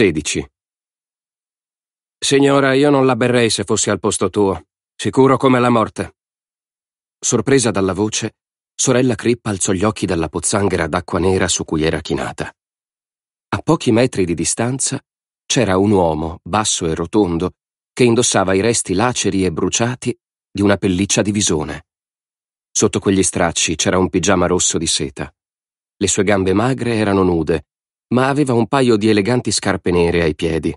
16. Signora, io non la berrei se fossi al posto tuo, sicuro come la morte. Sorpresa dalla voce, sorella Crip alzò gli occhi dalla pozzanghera d'acqua nera su cui era chinata. A pochi metri di distanza c'era un uomo, basso e rotondo, che indossava i resti laceri e bruciati di una pelliccia di visone. Sotto quegli stracci c'era un pigiama rosso di seta. Le sue gambe magre erano nude ma aveva un paio di eleganti scarpe nere ai piedi.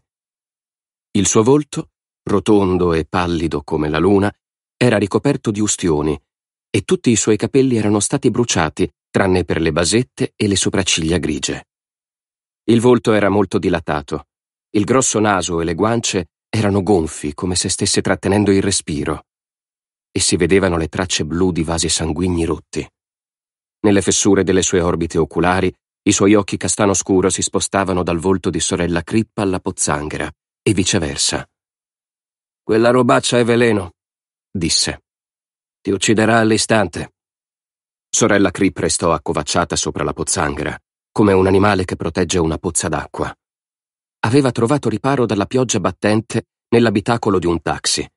Il suo volto, rotondo e pallido come la luna, era ricoperto di ustioni e tutti i suoi capelli erano stati bruciati, tranne per le basette e le sopracciglia grigie. Il volto era molto dilatato, il grosso naso e le guance erano gonfi come se stesse trattenendo il respiro e si vedevano le tracce blu di vasi sanguigni rotti. Nelle fessure delle sue orbite oculari i suoi occhi castano scuro si spostavano dal volto di sorella Crippa alla pozzanghera, e viceversa. Quella robaccia è veleno, disse. Ti ucciderà all'istante. Sorella Crip restò accovacciata sopra la pozzanghera, come un animale che protegge una pozza d'acqua. Aveva trovato riparo dalla pioggia battente nell'abitacolo di un taxi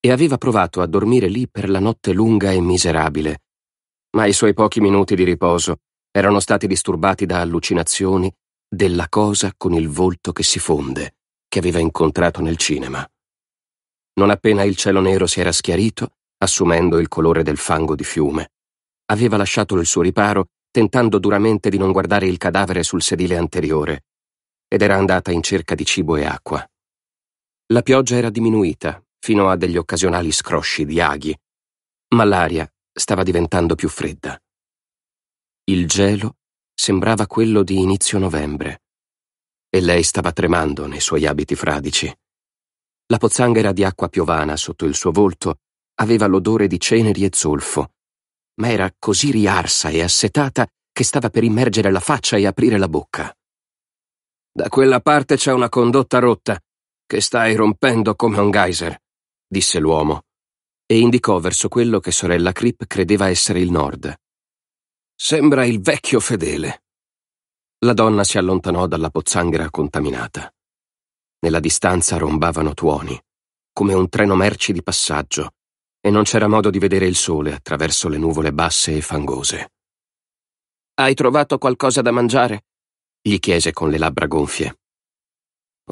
e aveva provato a dormire lì per la notte lunga e miserabile, ma i suoi pochi minuti di riposo erano stati disturbati da allucinazioni della cosa con il volto che si fonde, che aveva incontrato nel cinema. Non appena il cielo nero si era schiarito, assumendo il colore del fango di fiume, aveva lasciato il suo riparo tentando duramente di non guardare il cadavere sul sedile anteriore, ed era andata in cerca di cibo e acqua. La pioggia era diminuita, fino a degli occasionali scrosci di aghi, ma l'aria stava diventando più fredda. Il gelo sembrava quello di inizio novembre e lei stava tremando nei suoi abiti fradici. La pozzanghera di acqua piovana sotto il suo volto aveva l'odore di ceneri e zolfo, ma era così riarsa e assetata che stava per immergere la faccia e aprire la bocca. Da quella parte c'è una condotta rotta, che stai rompendo come un geyser, disse l'uomo, e indicò verso quello che sorella Crip credeva essere il nord. Sembra il vecchio fedele. La donna si allontanò dalla pozzanghera contaminata. Nella distanza rombavano tuoni, come un treno merci di passaggio, e non c'era modo di vedere il sole attraverso le nuvole basse e fangose. Hai trovato qualcosa da mangiare? gli chiese con le labbra gonfie.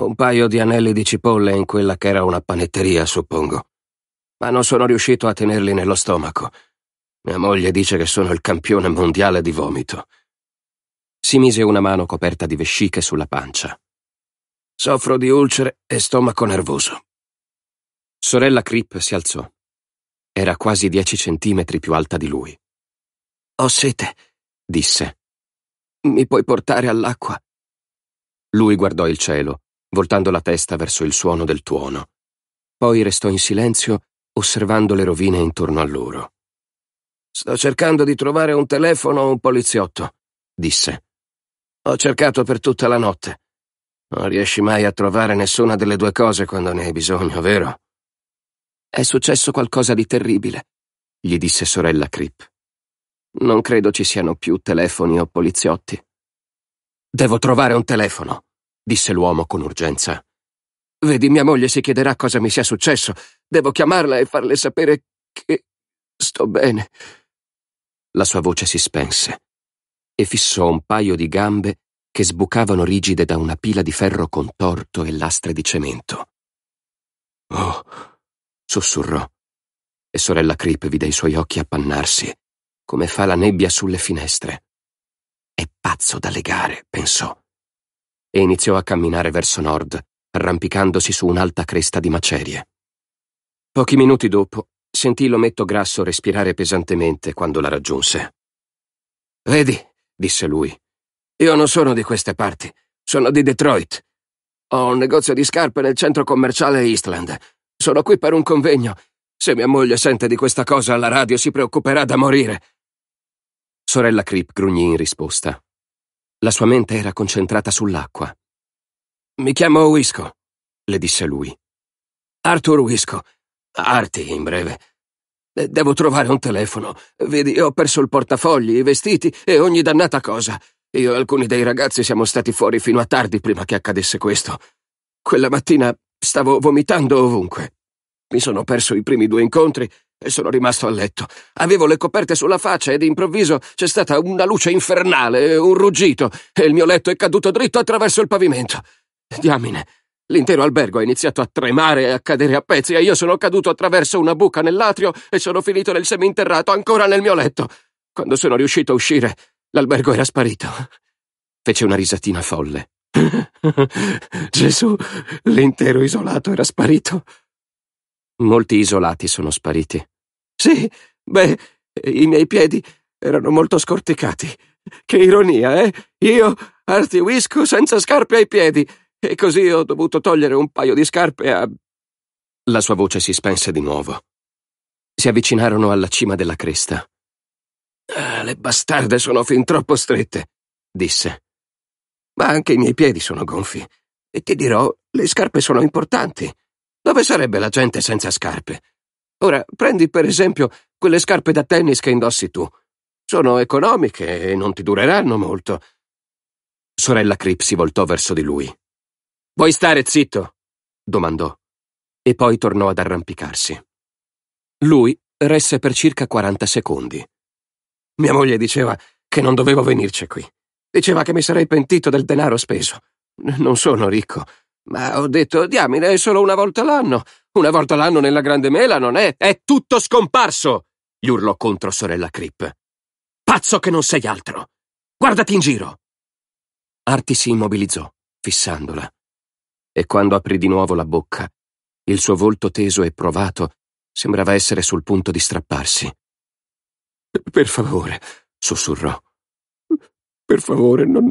Un paio di anelli di cipolle in quella che era una panetteria, suppongo. Ma non sono riuscito a tenerli nello stomaco mia moglie dice che sono il campione mondiale di vomito. Si mise una mano coperta di vesciche sulla pancia. Soffro di ulcere e stomaco nervoso. Sorella Crip si alzò. Era quasi dieci centimetri più alta di lui. Ho sete, disse. Mi puoi portare all'acqua? Lui guardò il cielo, voltando la testa verso il suono del tuono. Poi restò in silenzio, osservando le rovine intorno a loro. Sto cercando di trovare un telefono o un poliziotto, disse. Ho cercato per tutta la notte. Non riesci mai a trovare nessuna delle due cose quando ne hai bisogno, vero? È successo qualcosa di terribile, gli disse sorella Crip. Non credo ci siano più telefoni o poliziotti. Devo trovare un telefono, disse l'uomo con urgenza. Vedi, mia moglie si chiederà cosa mi sia successo. Devo chiamarla e farle sapere che sto bene la sua voce si spense e fissò un paio di gambe che sbucavano rigide da una pila di ferro contorto e lastre di cemento. Oh, sussurrò, e sorella Crip vide i suoi occhi appannarsi, come fa la nebbia sulle finestre. È pazzo da legare, pensò, e iniziò a camminare verso nord, arrampicandosi su un'alta cresta di macerie. Pochi minuti dopo sentì l'ometto grasso respirare pesantemente quando la raggiunse. Vedi, disse lui, io non sono di queste parti, sono di Detroit. Ho un negozio di scarpe nel centro commerciale Eastland. Sono qui per un convegno. Se mia moglie sente di questa cosa alla radio si preoccuperà da morire. Sorella Creep grugnì in risposta. La sua mente era concentrata sull'acqua. Mi chiamo Wisco, le disse lui. Arthur Wisco. Arti, in breve. Eh, devo trovare un telefono. Vedi, ho perso il portafogli, i vestiti e ogni dannata cosa. Io e alcuni dei ragazzi siamo stati fuori fino a tardi prima che accadesse questo. Quella mattina stavo vomitando ovunque. Mi sono perso i primi due incontri e sono rimasto a letto. Avevo le coperte sulla faccia ed improvviso c'è stata una luce infernale, un ruggito, e il mio letto è caduto dritto attraverso il pavimento. Diamine, L'intero albergo ha iniziato a tremare e a cadere a pezzi e io sono caduto attraverso una buca nell'atrio e sono finito nel seminterrato ancora nel mio letto. Quando sono riuscito a uscire, l'albergo era sparito. Fece una risatina folle. Gesù, l'intero isolato era sparito. Molti isolati sono spariti. Sì, beh, i miei piedi erano molto scorticati. Che ironia, eh? Io artiwisco senza scarpe ai piedi e così ho dovuto togliere un paio di scarpe a... La sua voce si spense di nuovo. Si avvicinarono alla cima della cresta. Ah, le bastarde sono fin troppo strette, disse. Ma anche i miei piedi sono gonfi. E ti dirò, le scarpe sono importanti. Dove sarebbe la gente senza scarpe? Ora, prendi per esempio quelle scarpe da tennis che indossi tu. Sono economiche e non ti dureranno molto. Sorella Crip si voltò verso di lui. Vuoi stare zitto? domandò, e poi tornò ad arrampicarsi. Lui resse per circa 40 secondi. Mia moglie diceva che non dovevo venirci qui. Diceva che mi sarei pentito del denaro speso. Non sono ricco, ma ho detto, diamine, è solo una volta l'anno. Una volta l'anno nella grande mela non è. È tutto scomparso! gli urlò contro sorella Crip. Pazzo che non sei altro! Guardati in giro! Arti si immobilizzò, fissandola e quando aprì di nuovo la bocca, il suo volto teso e provato sembrava essere sul punto di strapparsi. Per favore, sussurrò. Per favore, non...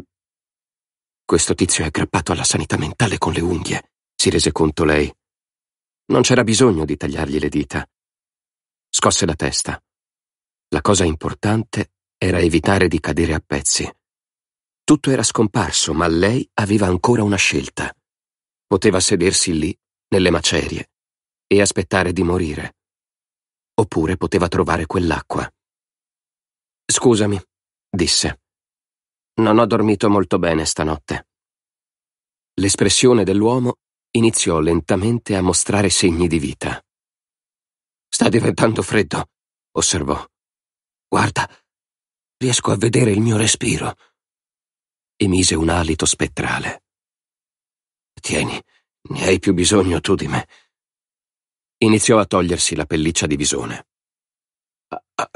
Questo tizio è aggrappato alla sanità mentale con le unghie, si rese conto lei. Non c'era bisogno di tagliargli le dita. Scosse la testa. La cosa importante era evitare di cadere a pezzi. Tutto era scomparso, ma lei aveva ancora una scelta. Poteva sedersi lì, nelle macerie, e aspettare di morire. Oppure poteva trovare quell'acqua. Scusami, disse. Non ho dormito molto bene stanotte. L'espressione dell'uomo iniziò lentamente a mostrare segni di vita. Sta diventando freddo, osservò. Guarda, riesco a vedere il mio respiro. Emise un alito spettrale. Tieni, ne hai più bisogno tu di me. Iniziò a togliersi la pelliccia di visone.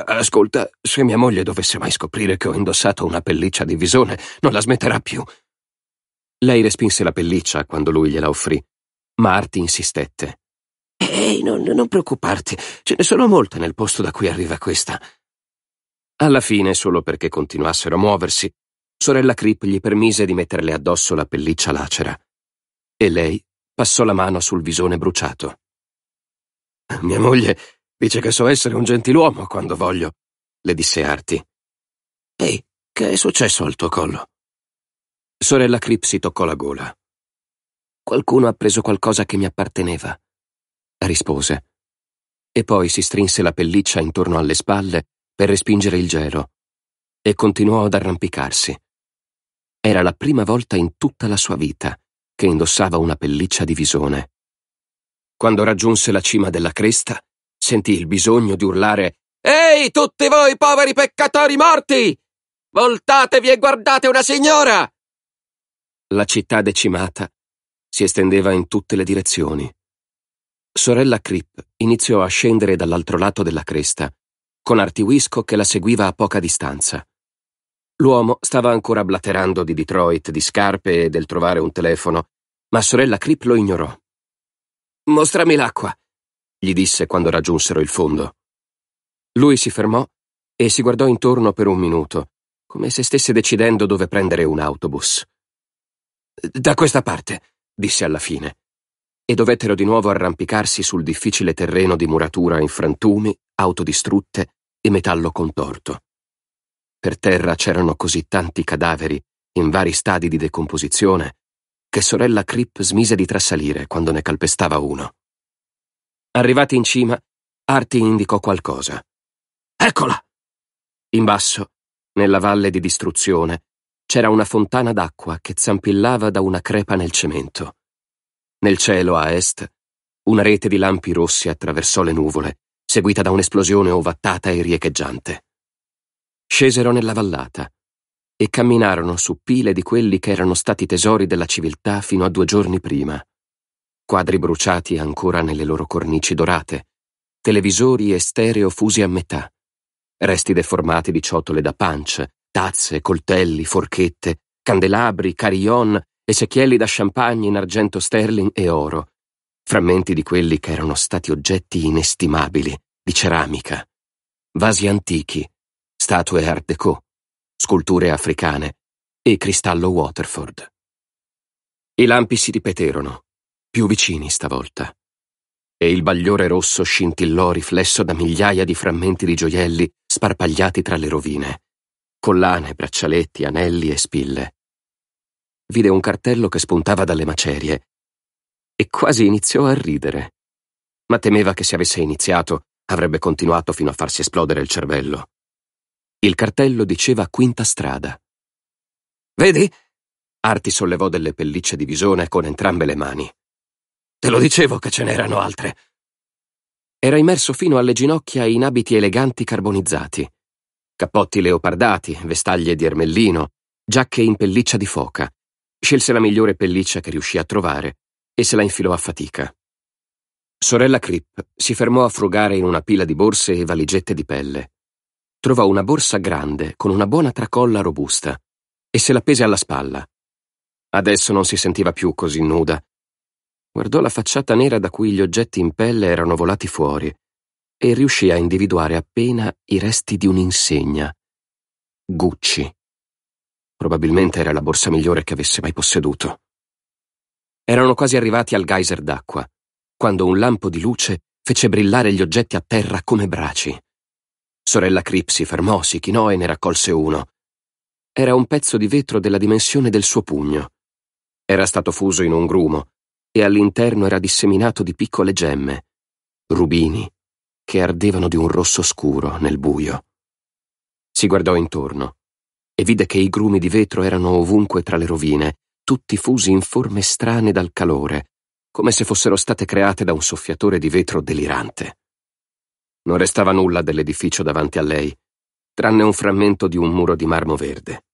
Ascolta, se mia moglie dovesse mai scoprire che ho indossato una pelliccia di visone, non la smetterà più. Lei respinse la pelliccia quando lui gliela offrì, ma Arti insistette. Ehi, non, non preoccuparti, ce ne sono molte nel posto da cui arriva questa. Alla fine, solo perché continuassero a muoversi, sorella Crip gli permise di metterle addosso la pelliccia lacera. E lei passò la mano sul visone bruciato. Mia moglie dice che so essere un gentiluomo quando voglio, le disse Arti. Ehi, che è successo al tuo collo? Sorella Cripsi toccò la gola. Qualcuno ha preso qualcosa che mi apparteneva, rispose. E poi si strinse la pelliccia intorno alle spalle per respingere il gelo e continuò ad arrampicarsi. Era la prima volta in tutta la sua vita che indossava una pelliccia di visone. Quando raggiunse la cima della cresta, sentì il bisogno di urlare Ehi, tutti voi poveri peccatori morti! Voltatevi e guardate una signora! La città decimata si estendeva in tutte le direzioni. Sorella Crip iniziò a scendere dall'altro lato della cresta, con Artiwisco che la seguiva a poca distanza. L'uomo stava ancora blatterando di Detroit, di scarpe e del trovare un telefono, ma sorella Crip lo ignorò. Mostrami l'acqua, gli disse quando raggiunsero il fondo. Lui si fermò e si guardò intorno per un minuto, come se stesse decidendo dove prendere un autobus. Da questa parte, disse alla fine, e dovettero di nuovo arrampicarsi sul difficile terreno di muratura in frantumi, auto distrutte e metallo contorto. Per terra c'erano così tanti cadaveri, in vari stadi di decomposizione, che sorella Crip smise di trasalire quando ne calpestava uno. Arrivati in cima, Arti indicò qualcosa. Eccola! In basso, nella valle di distruzione, c'era una fontana d'acqua che zampillava da una crepa nel cemento. Nel cielo a est, una rete di lampi rossi attraversò le nuvole, seguita da un'esplosione ovattata e riecheggiante. Scesero nella vallata e camminarono su pile di quelli che erano stati tesori della civiltà fino a due giorni prima. Quadri bruciati ancora nelle loro cornici dorate, televisori e stereo fusi a metà, resti deformati di ciotole da punch, tazze, coltelli, forchette, candelabri, carillon e secchielli da champagne in argento sterling e oro, frammenti di quelli che erano stati oggetti inestimabili, di ceramica, vasi antichi, statue Art Deco, sculture africane e cristallo Waterford. I lampi si ripeterono, più vicini stavolta, e il bagliore rosso scintillò riflesso da migliaia di frammenti di gioielli sparpagliati tra le rovine, collane, braccialetti, anelli e spille. Vide un cartello che spuntava dalle macerie e quasi iniziò a ridere, ma temeva che se avesse iniziato avrebbe continuato fino a farsi esplodere il cervello. Il cartello diceva Quinta Strada. Vedi? Arti sollevò delle pellicce di visone con entrambe le mani. Te lo dicevo che ce n'erano altre. Era immerso fino alle ginocchia in abiti eleganti carbonizzati. Cappotti leopardati, vestaglie di ermellino, giacche in pelliccia di foca. Scelse la migliore pelliccia che riuscì a trovare e se la infilò a fatica. Sorella Crip si fermò a frugare in una pila di borse e valigette di pelle. Trovò una borsa grande con una buona tracolla robusta e se la pese alla spalla. Adesso non si sentiva più così nuda. Guardò la facciata nera da cui gli oggetti in pelle erano volati fuori e riuscì a individuare appena i resti di un'insegna. Gucci. Probabilmente era la borsa migliore che avesse mai posseduto. Erano quasi arrivati al geyser d'acqua, quando un lampo di luce fece brillare gli oggetti a terra come braci. Sorella Crip si fermò, si chinò e ne raccolse uno. Era un pezzo di vetro della dimensione del suo pugno. Era stato fuso in un grumo e all'interno era disseminato di piccole gemme, rubini, che ardevano di un rosso scuro nel buio. Si guardò intorno e vide che i grumi di vetro erano ovunque tra le rovine, tutti fusi in forme strane dal calore, come se fossero state create da un soffiatore di vetro delirante. Non restava nulla dell'edificio davanti a lei, tranne un frammento di un muro di marmo verde.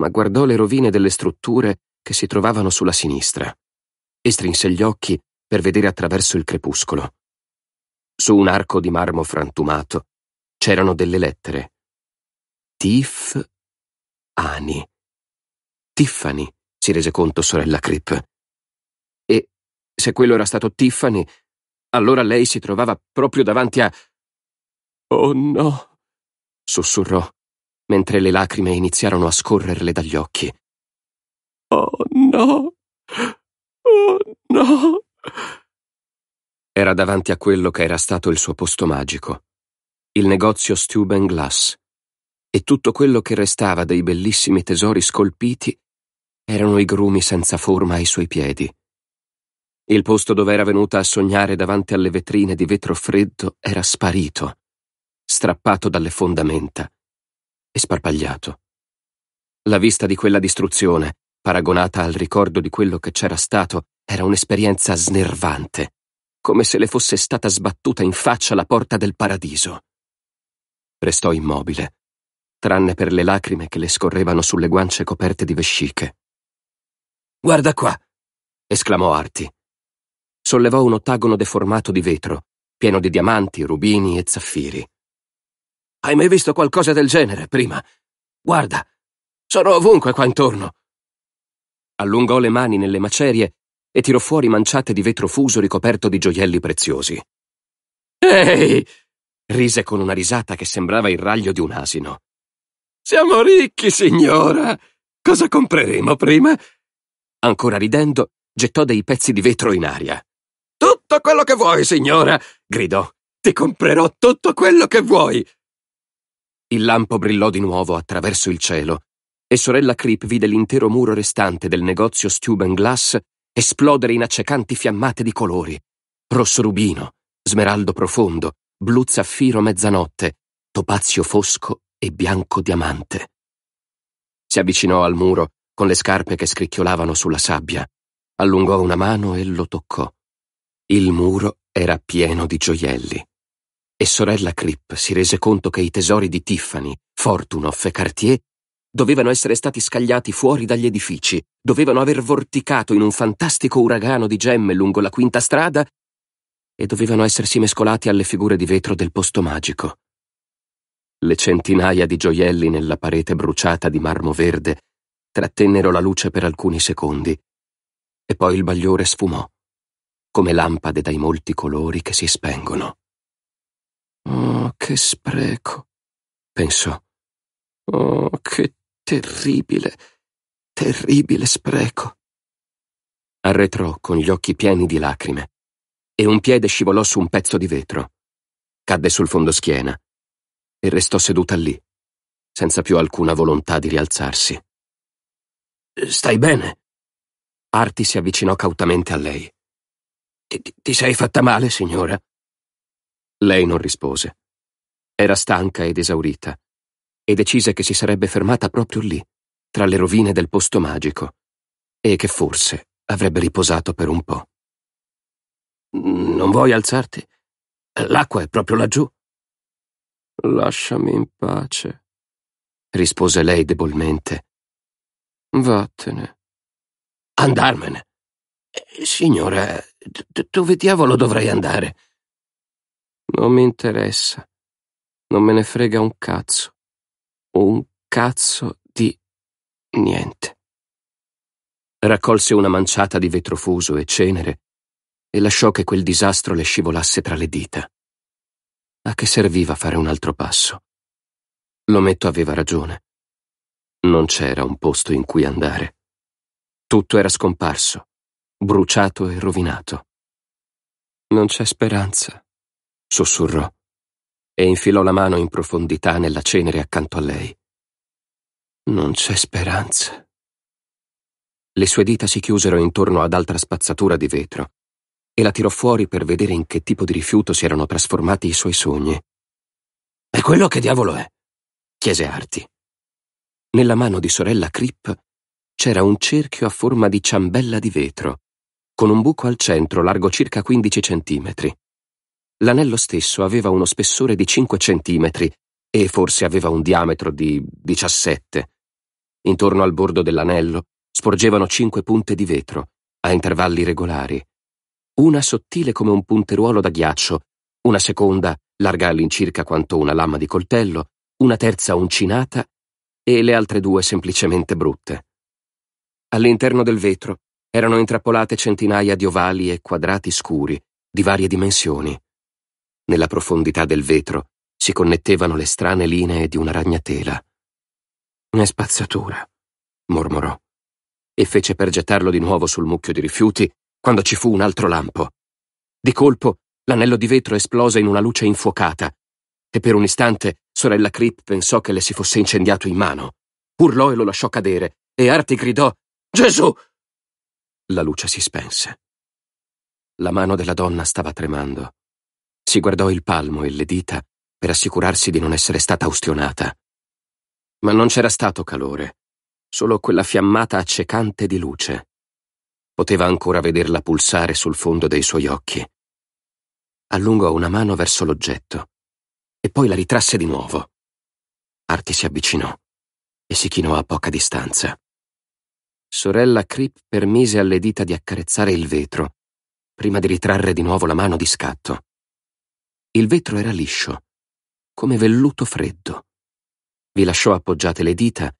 Ma guardò le rovine delle strutture che si trovavano sulla sinistra e strinse gli occhi per vedere attraverso il crepuscolo. Su un arco di marmo frantumato c'erano delle lettere. Tiff Ani. Tiffany, si rese conto sorella Crip. E se quello era stato Tiffany, allora lei si trovava proprio davanti a... Oh no, sussurrò, mentre le lacrime iniziarono a scorrerle dagli occhi. Oh no, oh no. Era davanti a quello che era stato il suo posto magico, il negozio Steuben Glass, e tutto quello che restava dei bellissimi tesori scolpiti erano i grumi senza forma ai suoi piedi il posto dove era venuta a sognare davanti alle vetrine di vetro freddo era sparito, strappato dalle fondamenta e sparpagliato. La vista di quella distruzione, paragonata al ricordo di quello che c'era stato, era un'esperienza snervante, come se le fosse stata sbattuta in faccia la porta del paradiso. Restò immobile, tranne per le lacrime che le scorrevano sulle guance coperte di vesciche. Guarda qua! esclamò Arti sollevò un ottagono deformato di vetro, pieno di diamanti, rubini e zaffiri. Hai mai visto qualcosa del genere prima? Guarda, sono ovunque qua intorno. Allungò le mani nelle macerie e tirò fuori manciate di vetro fuso ricoperto di gioielli preziosi. Ehi! rise con una risata che sembrava il raglio di un asino. Siamo ricchi, signora! Cosa compreremo prima? Ancora ridendo, gettò dei pezzi di vetro in aria tutto quello che vuoi, signora! gridò. Ti comprerò tutto quello che vuoi! Il lampo brillò di nuovo attraverso il cielo e sorella Creep vide l'intero muro restante del negozio Steuben Glass esplodere in accecanti fiammate di colori. Rosso rubino, smeraldo profondo, blu zaffiro mezzanotte, topazio fosco e bianco diamante. Si avvicinò al muro con le scarpe che scricchiolavano sulla sabbia, allungò una mano e lo toccò. Il muro era pieno di gioielli. E sorella Cripp si rese conto che i tesori di Tiffany, Fortunoff e Cartier dovevano essere stati scagliati fuori dagli edifici, dovevano aver vorticato in un fantastico uragano di gemme lungo la quinta strada e dovevano essersi mescolati alle figure di vetro del posto magico. Le centinaia di gioielli nella parete bruciata di marmo verde trattennero la luce per alcuni secondi e poi il bagliore sfumò come lampade dai molti colori che si spengono. Oh, che spreco, pensò. Oh, che terribile, terribile spreco. Arretrò con gli occhi pieni di lacrime e un piede scivolò su un pezzo di vetro. Cadde sul fondoschiena e restò seduta lì, senza più alcuna volontà di rialzarsi. Stai bene? Arti si avvicinò cautamente a lei. Ti, ti sei fatta male, signora? Lei non rispose. Era stanca ed esaurita e decise che si sarebbe fermata proprio lì, tra le rovine del posto magico, e che forse avrebbe riposato per un po'. Non vuoi alzarti? L'acqua è proprio laggiù. Lasciami in pace, rispose lei debolmente. Vattene. Andarmene. Eh, signora, D dove diavolo dovrei andare? Non mi interessa. Non me ne frega un cazzo. Un cazzo di niente. Raccolse una manciata di vetro fuso e cenere e lasciò che quel disastro le scivolasse tra le dita. A che serviva fare un altro passo? L'ometto aveva ragione. Non c'era un posto in cui andare. Tutto era scomparso, bruciato e rovinato. Non c'è speranza, sussurrò, e infilò la mano in profondità nella cenere accanto a lei. Non c'è speranza. Le sue dita si chiusero intorno ad altra spazzatura di vetro e la tirò fuori per vedere in che tipo di rifiuto si erano trasformati i suoi sogni. E quello che diavolo è? chiese Arti. Nella mano di sorella Crip c'era un cerchio a forma di ciambella di vetro, con un buco al centro largo circa 15 cm. L'anello stesso aveva uno spessore di 5 cm e forse aveva un diametro di 17. Intorno al bordo dell'anello sporgevano cinque punte di vetro, a intervalli regolari. Una sottile come un punteruolo da ghiaccio, una seconda larga all'incirca quanto una lama di coltello, una terza uncinata e le altre due semplicemente brutte. All'interno del vetro erano intrappolate centinaia di ovali e quadrati scuri, di varie dimensioni. Nella profondità del vetro si connettevano le strane linee di una ragnatela. Una spazzatura, mormorò, e fece per gettarlo di nuovo sul mucchio di rifiuti quando ci fu un altro lampo. Di colpo l'anello di vetro esplose in una luce infuocata, e per un istante sorella Crip pensò che le si fosse incendiato in mano. Urlò e lo lasciò cadere, e Arti gridò Gesù! La luce si spense. La mano della donna stava tremando. Si guardò il palmo e le dita per assicurarsi di non essere stata ustionata. Ma non c'era stato calore, solo quella fiammata accecante di luce. Poteva ancora vederla pulsare sul fondo dei suoi occhi. Allungò una mano verso l'oggetto e poi la ritrasse di nuovo. Arti si avvicinò e si chinò a poca distanza. Sorella Crip permise alle dita di accarezzare il vetro, prima di ritrarre di nuovo la mano di scatto. Il vetro era liscio, come velluto freddo. Vi lasciò appoggiate le dita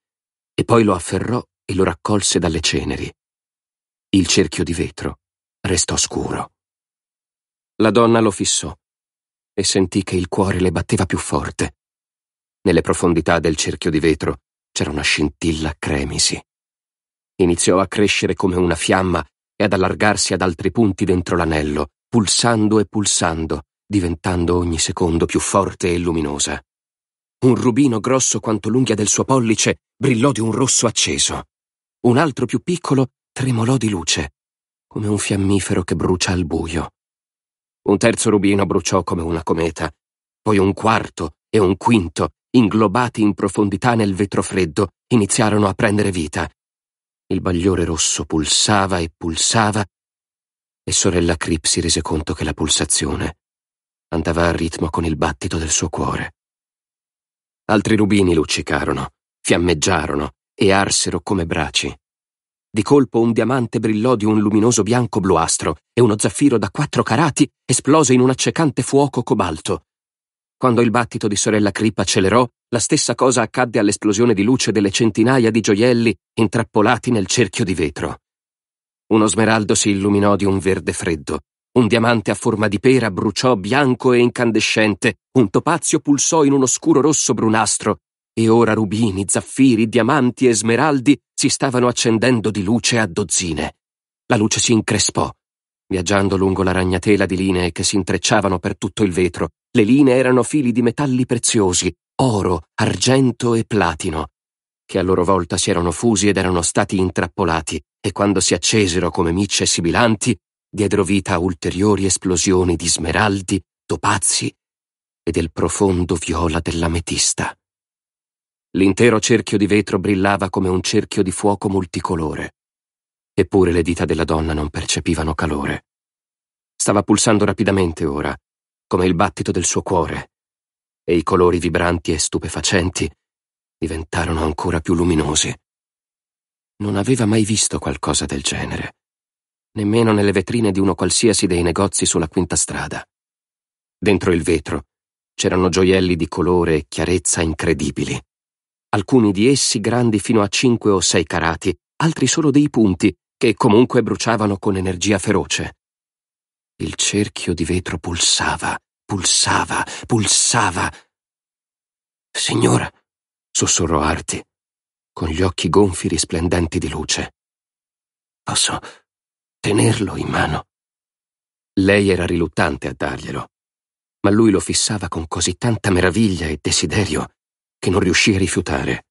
e poi lo afferrò e lo raccolse dalle ceneri. Il cerchio di vetro restò scuro. La donna lo fissò e sentì che il cuore le batteva più forte. Nelle profondità del cerchio di vetro c'era una scintilla cremisi. Iniziò a crescere come una fiamma e ad allargarsi ad altri punti dentro l'anello, pulsando e pulsando, diventando ogni secondo più forte e luminosa. Un rubino grosso quanto l'unghia del suo pollice brillò di un rosso acceso. Un altro più piccolo tremolò di luce, come un fiammifero che brucia al buio. Un terzo rubino bruciò come una cometa, poi un quarto e un quinto, inglobati in profondità nel vetro freddo, iniziarono a prendere vita, il bagliore rosso pulsava e pulsava e sorella Crip si rese conto che la pulsazione andava a ritmo con il battito del suo cuore. Altri rubini luccicarono, fiammeggiarono e arsero come braci. Di colpo un diamante brillò di un luminoso bianco bluastro e uno zaffiro da quattro carati esplose in un accecante fuoco cobalto. Quando il battito di sorella Crip accelerò, la stessa cosa accadde all'esplosione di luce delle centinaia di gioielli intrappolati nel cerchio di vetro. Uno smeraldo si illuminò di un verde freddo, un diamante a forma di pera bruciò bianco e incandescente, un topazio pulsò in un oscuro rosso brunastro, e ora rubini, zaffiri, diamanti e smeraldi si stavano accendendo di luce a dozzine. La luce si increspò, viaggiando lungo la ragnatela di linee che si intrecciavano per tutto il vetro. Le linee erano fili di metalli preziosi, oro, argento e platino, che a loro volta si erano fusi ed erano stati intrappolati, e quando si accesero come micce sibilanti, diedero vita a ulteriori esplosioni di smeraldi, topazi e del profondo viola dell'ametista. L'intero cerchio di vetro brillava come un cerchio di fuoco multicolore. Eppure le dita della donna non percepivano calore. Stava pulsando rapidamente ora, come il battito del suo cuore, e i colori vibranti e stupefacenti diventarono ancora più luminosi. Non aveva mai visto qualcosa del genere, nemmeno nelle vetrine di uno qualsiasi dei negozi sulla quinta strada. Dentro il vetro c'erano gioielli di colore e chiarezza incredibili. Alcuni di essi grandi fino a cinque o sei carati, altri solo dei punti, che comunque bruciavano con energia feroce. Il cerchio di vetro pulsava Pulsava, pulsava. Signora, sussurrò Arti, con gli occhi gonfi risplendenti di luce. Posso tenerlo in mano? Lei era riluttante a darglielo, ma lui lo fissava con così tanta meraviglia e desiderio che non riuscì a rifiutare.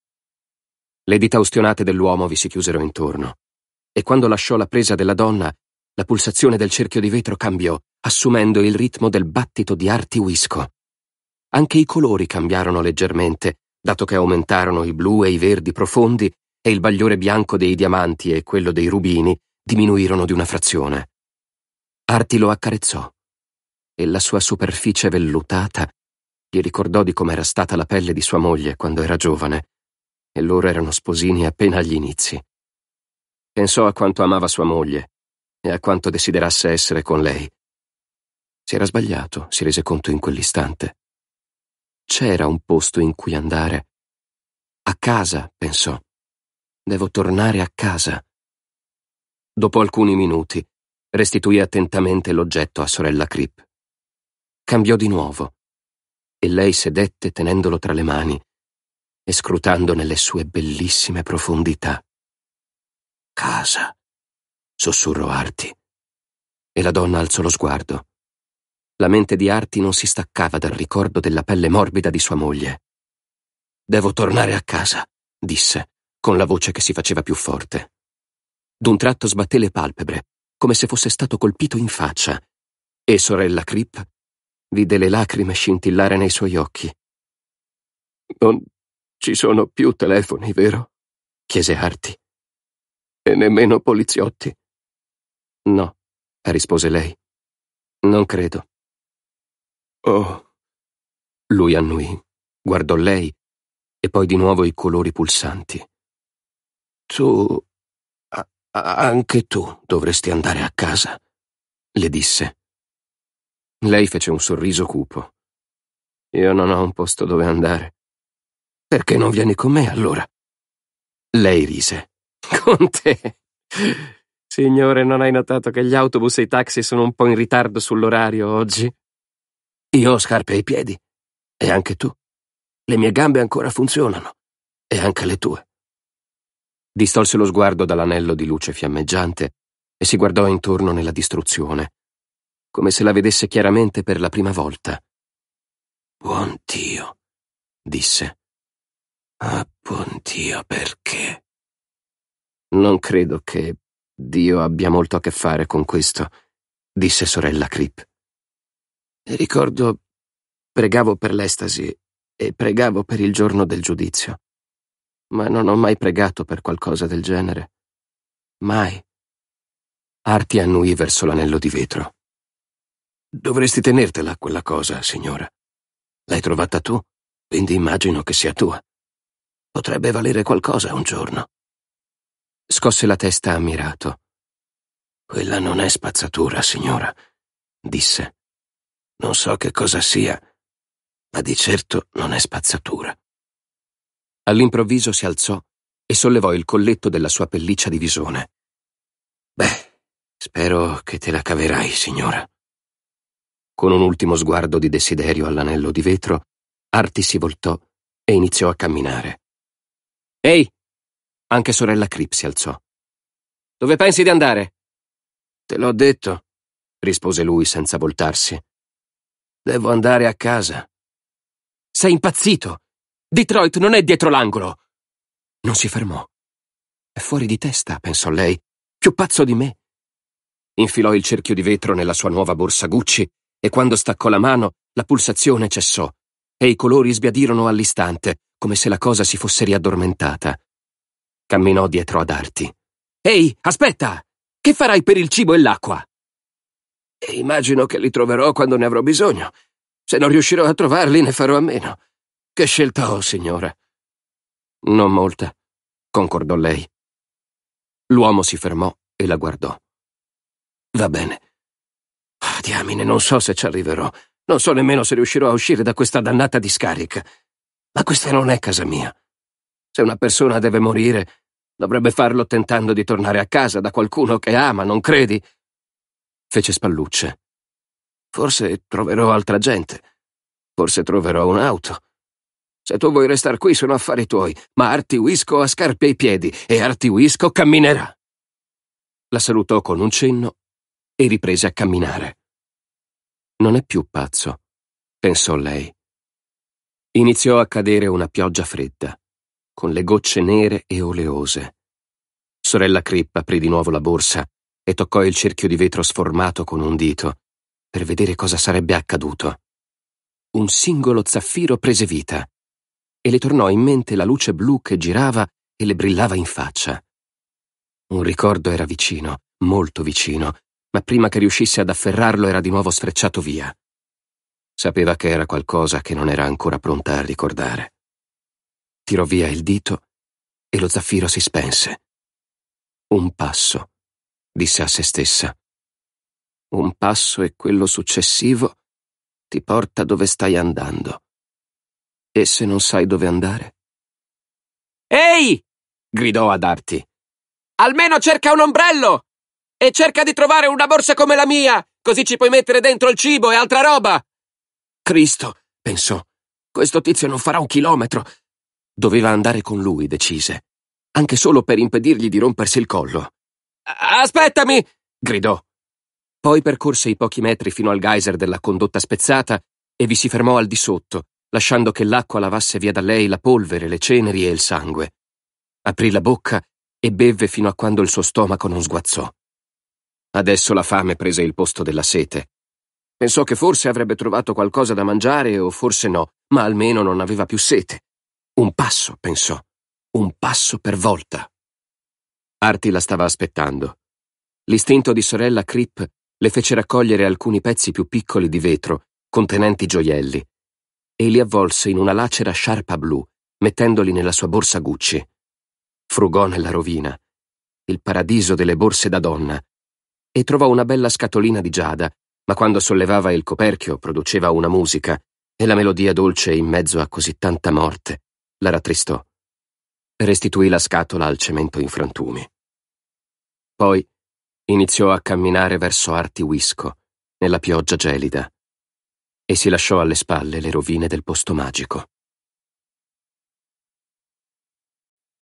Le dita ustionate dell'uomo vi si chiusero intorno, e quando lasciò la presa della donna la pulsazione del cerchio di vetro cambiò, assumendo il ritmo del battito di Artiwisco. Anche i colori cambiarono leggermente, dato che aumentarono i blu e i verdi profondi e il bagliore bianco dei diamanti e quello dei rubini diminuirono di una frazione. Arti lo accarezzò e la sua superficie vellutata gli ricordò di com'era stata la pelle di sua moglie quando era giovane, e loro erano sposini appena agli inizi. Pensò a quanto amava sua moglie e a quanto desiderasse essere con lei. Si era sbagliato, si rese conto in quell'istante. C'era un posto in cui andare. A casa, pensò. Devo tornare a casa. Dopo alcuni minuti, restituì attentamente l'oggetto a sorella Crip. Cambiò di nuovo, e lei sedette tenendolo tra le mani e scrutando nelle sue bellissime profondità. Casa sussurrò Arti. E la donna alzò lo sguardo. La mente di Arti non si staccava dal ricordo della pelle morbida di sua moglie. Devo tornare a casa, disse, con la voce che si faceva più forte. D'un tratto sbatté le palpebre, come se fosse stato colpito in faccia, e sorella Crip vide le lacrime scintillare nei suoi occhi. Non ci sono più telefoni, vero? chiese Arti. E nemmeno poliziotti. No, rispose lei. Non credo. Oh. Lui annui, guardò lei e poi di nuovo i colori pulsanti. Tu. A- anche tu dovresti andare a casa, le disse. Lei fece un sorriso cupo. Io non ho un posto dove andare. Perché non vieni con me allora? Lei rise. Con te? Signore, non hai notato che gli autobus e i taxi sono un po' in ritardo sull'orario oggi? Io ho scarpe ai piedi. E anche tu. Le mie gambe ancora funzionano. E anche le tue. Distolse lo sguardo dall'anello di luce fiammeggiante e si guardò intorno nella distruzione, come se la vedesse chiaramente per la prima volta. Buon Dio, disse. Ah, buon Dio, perché? Non credo che Dio abbia molto a che fare con questo, disse sorella Crip. Ricordo, pregavo per l'estasi e pregavo per il giorno del giudizio, ma non ho mai pregato per qualcosa del genere. Mai. Arti annui verso l'anello di vetro. Dovresti tenertela quella cosa, signora. L'hai trovata tu, quindi immagino che sia tua. Potrebbe valere qualcosa un giorno. Scosse la testa ammirato. Quella non è spazzatura, signora, disse. Non so che cosa sia, ma di certo non è spazzatura. All'improvviso si alzò e sollevò il colletto della sua pelliccia di visone. Beh, spero che te la caverai, signora. Con un ultimo sguardo di desiderio all'anello di vetro, Arti si voltò e iniziò a camminare. Ehi, anche sorella Crip si alzò. Dove pensi di andare? Te l'ho detto, rispose lui senza voltarsi. Devo andare a casa. Sei impazzito! Detroit non è dietro l'angolo! Non si fermò. È fuori di testa, pensò lei. Più pazzo di me. Infilò il cerchio di vetro nella sua nuova borsa Gucci e quando staccò la mano la pulsazione cessò e i colori sbiadirono all'istante, come se la cosa si fosse riaddormentata. Camminò dietro ad Arti. Ehi, aspetta! Che farai per il cibo e l'acqua? E immagino che li troverò quando ne avrò bisogno. Se non riuscirò a trovarli, ne farò a meno. Che scelta ho, signora? Non molta, concordò lei. L'uomo si fermò e la guardò. Va bene. Oh, diamine, non so se ci arriverò. Non so nemmeno se riuscirò a uscire da questa dannata discarica. Ma questa non è casa mia. Se una persona deve morire, dovrebbe farlo tentando di tornare a casa da qualcuno che ama, non credi? Fece spallucce. Forse troverò altra gente. Forse troverò un'auto. Se tu vuoi restar qui sono affari tuoi, ma Artiwisco ha scarpe ai piedi e Artiwisco camminerà. La salutò con un cenno e riprese a camminare. Non è più pazzo, pensò lei. Iniziò a cadere una pioggia fredda con le gocce nere e oleose. Sorella Crippa aprì di nuovo la borsa e toccò il cerchio di vetro sformato con un dito, per vedere cosa sarebbe accaduto. Un singolo zaffiro prese vita e le tornò in mente la luce blu che girava e le brillava in faccia. Un ricordo era vicino, molto vicino, ma prima che riuscisse ad afferrarlo era di nuovo sfrecciato via. Sapeva che era qualcosa che non era ancora pronta a ricordare tirò via il dito e lo zaffiro si spense. Un passo, disse a se stessa. Un passo e quello successivo ti porta dove stai andando. E se non sai dove andare? Ehi! gridò ad Arti. Almeno cerca un ombrello! E cerca di trovare una borsa come la mia, così ci puoi mettere dentro il cibo e altra roba! Cristo, pensò, questo tizio non farà un chilometro, Doveva andare con lui, decise, anche solo per impedirgli di rompersi il collo. Aspettami! gridò. Poi percorse i pochi metri fino al geyser della condotta spezzata e vi si fermò al di sotto, lasciando che l'acqua lavasse via da lei la polvere, le ceneri e il sangue. Aprì la bocca e bevve fino a quando il suo stomaco non sguazzò. Adesso la fame prese il posto della sete. Pensò che forse avrebbe trovato qualcosa da mangiare o forse no, ma almeno non aveva più sete. Un passo, pensò. Un passo per volta. Arti la stava aspettando. L'istinto di sorella Crip le fece raccogliere alcuni pezzi più piccoli di vetro, contenenti gioielli, e li avvolse in una lacera sciarpa blu, mettendoli nella sua borsa Gucci. Frugò nella rovina, il paradiso delle borse da donna, e trovò una bella scatolina di giada, ma quando sollevava il coperchio produceva una musica, e la melodia dolce in mezzo a così tanta morte la rattristò. Restituì la scatola al cemento in frantumi. Poi iniziò a camminare verso Artiwisco, nella pioggia gelida, e si lasciò alle spalle le rovine del posto magico.